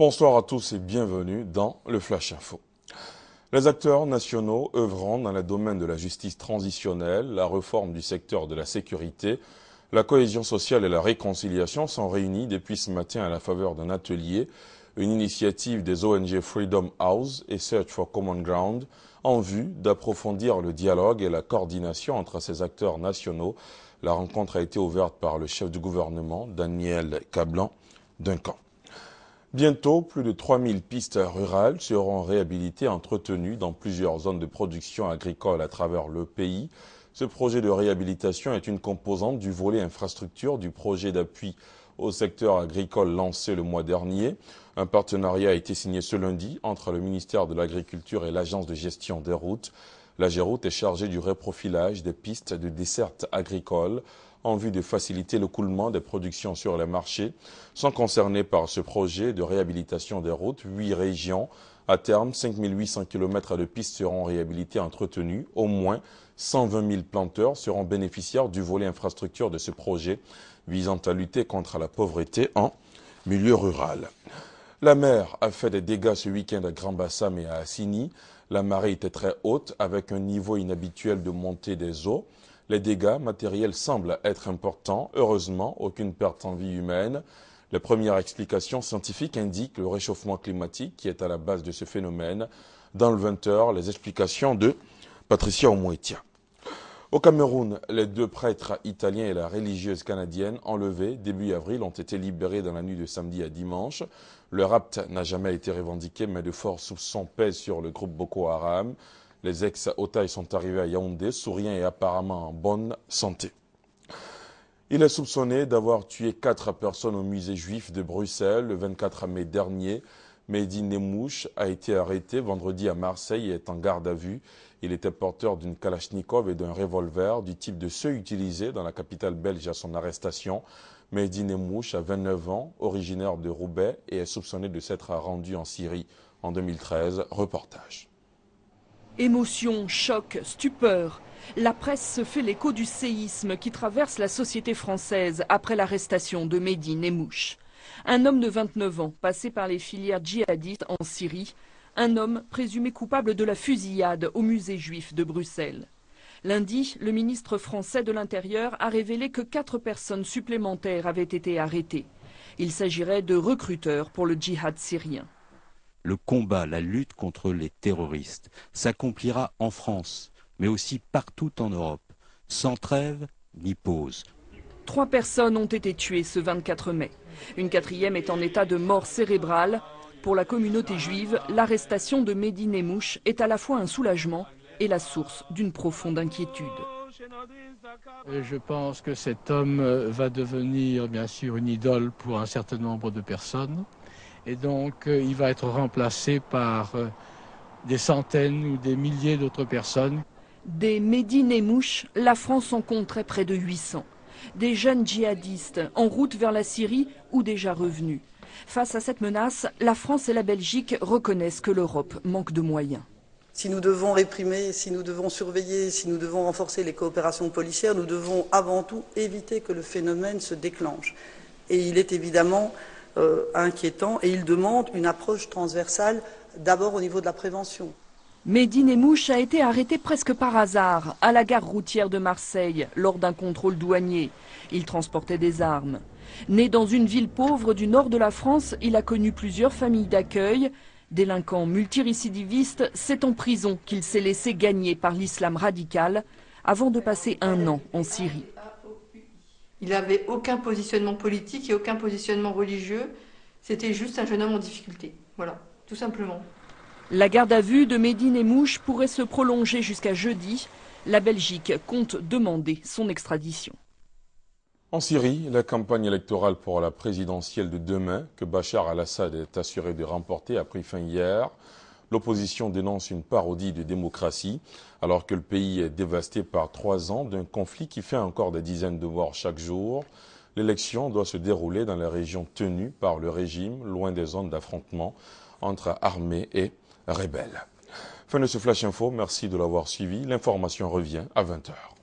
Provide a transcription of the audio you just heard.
Bonsoir à tous et bienvenue dans le Flash Info. Les acteurs nationaux œuvrant dans le domaine de la justice transitionnelle, la réforme du secteur de la sécurité, la cohésion sociale et la réconciliation sont réunis depuis ce matin à la faveur d'un atelier, une initiative des ONG Freedom House et Search for Common Ground en vue d'approfondir le dialogue et la coordination entre ces acteurs nationaux. La rencontre a été ouverte par le chef du gouvernement, Daniel Cablan, d'un camp. Bientôt, plus de 3000 pistes rurales seront réhabilitées et entretenues dans plusieurs zones de production agricole à travers le pays. Ce projet de réhabilitation est une composante du volet infrastructure du projet d'appui au secteur agricole lancé le mois dernier. Un partenariat a été signé ce lundi entre le ministère de l'Agriculture et l'Agence de gestion des routes. La Géroute est chargée du reprofilage des pistes de desserte agricole en vue de faciliter le coulement des productions sur les marchés. Sont concernés par ce projet de réhabilitation des routes, huit régions. À terme, 5800 km de pistes seront réhabilitées et entretenues. Au moins 120 000 planteurs seront bénéficiaires du volet infrastructure de ce projet visant à lutter contre la pauvreté en milieu rural. La mer a fait des dégâts ce week-end à Grand Bassam et à Assini. La marée était très haute avec un niveau inhabituel de montée des eaux. Les dégâts matériels semblent être importants. Heureusement, aucune perte en vie humaine. Les premières explications scientifiques indiquent le réchauffement climatique qui est à la base de ce phénomène. Dans le 20h, les explications de Patricia Omoetia. Au Cameroun, les deux prêtres italiens et la religieuse canadienne enlevés début avril ont été libérés dans la nuit de samedi à dimanche. Le rapt n'a jamais été revendiqué, mais de forts soupçons pèsent sur le groupe Boko Haram. Les ex-Otaï sont arrivés à Yaoundé, souriant et apparemment en bonne santé. Il est soupçonné d'avoir tué quatre personnes au musée juif de Bruxelles le 24 mai dernier. Mehdi Nemouche a été arrêté vendredi à Marseille et est en garde à vue. Il était porteur d'une Kalachnikov et d'un revolver du type de ceux utilisés dans la capitale belge à son arrestation. Mehdi Nemouche a 29 ans, originaire de Roubaix et est soupçonné de s'être rendu en Syrie en 2013. Reportage. Émotion, choc, stupeur. La presse se fait l'écho du séisme qui traverse la société française après l'arrestation de Mehdi Nemouche. Un homme de 29 ans, passé par les filières djihadistes en Syrie, un homme présumé coupable de la fusillade au musée juif de Bruxelles. Lundi, le ministre français de l'Intérieur a révélé que quatre personnes supplémentaires avaient été arrêtées. Il s'agirait de recruteurs pour le djihad syrien le combat, la lutte contre les terroristes s'accomplira en France, mais aussi partout en Europe, sans trêve ni pause. Trois personnes ont été tuées ce 24 mai. Une quatrième est en état de mort cérébrale. Pour la communauté juive, l'arrestation de Médine Mouche est à la fois un soulagement et la source d'une profonde inquiétude. Je pense que cet homme va devenir bien sûr une idole pour un certain nombre de personnes. Et donc, euh, il va être remplacé par euh, des centaines ou des milliers d'autres personnes. Des médines et Mouches, la France en compterait près de 800. Des jeunes djihadistes en route vers la Syrie ou déjà revenus. Face à cette menace, la France et la Belgique reconnaissent que l'Europe manque de moyens. Si nous devons réprimer, si nous devons surveiller, si nous devons renforcer les coopérations policières, nous devons avant tout éviter que le phénomène se déclenche. Et il est évidemment euh, inquiétant et il demande une approche transversale d'abord au niveau de la prévention. Médine mouche a été arrêté presque par hasard à la gare routière de Marseille lors d'un contrôle douanier. Il transportait des armes. Né dans une ville pauvre du nord de la France, il a connu plusieurs familles d'accueil. Délinquant multirécidiviste, c'est en prison qu'il s'est laissé gagner par l'islam radical avant de passer un an en Syrie. Il n'avait aucun positionnement politique et aucun positionnement religieux. C'était juste un jeune homme en difficulté. Voilà, tout simplement. La garde à vue de Médine et Mouche pourrait se prolonger jusqu'à jeudi. La Belgique compte demander son extradition. En Syrie, la campagne électorale pour la présidentielle de demain, que Bachar al-Assad est assuré de remporter, a pris fin hier. L'opposition dénonce une parodie de démocratie, alors que le pays est dévasté par trois ans d'un conflit qui fait encore des dizaines de morts chaque jour. L'élection doit se dérouler dans les régions tenues par le régime, loin des zones d'affrontement entre armées et rebelles. Fin de ce Flash Info, merci de l'avoir suivi. L'information revient à 20h.